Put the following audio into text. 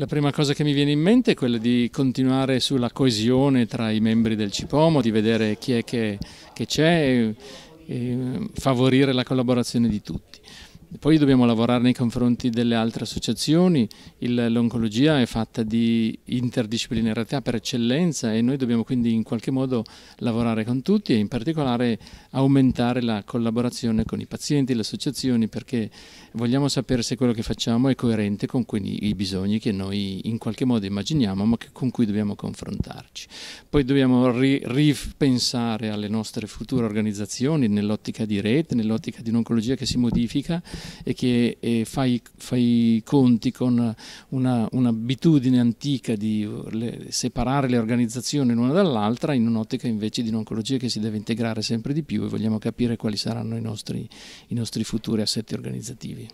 La prima cosa che mi viene in mente è quella di continuare sulla coesione tra i membri del Cipomo, di vedere chi è che, c'è e, e favorire la collaborazione di tutti. Poi dobbiamo lavorare nei confronti delle altre associazioni, l'oncologia è fatta di interdisciplinarietà per eccellenza e noi dobbiamo quindi in qualche modo lavorare con tutti e in particolare aumentare la collaborazione con i pazienti, le associazioni perché vogliamo sapere se quello che facciamo è coerente con i bisogni che noi in qualche modo immaginiamo ma con cui dobbiamo confrontarci. Poi dobbiamo ri ripensare alle nostre future organizzazioni nell'ottica di rete, nell'ottica di un'oncologia che si modifica e che e fai, i conti con una, un'abitudine antica di le, separare le organizzazioni l'una dall'altra in un'ottica invece di un'oncologia che si deve integrare sempre di più e vogliamo capire quali saranno i nostri, i nostri futuri assetti organizzativi.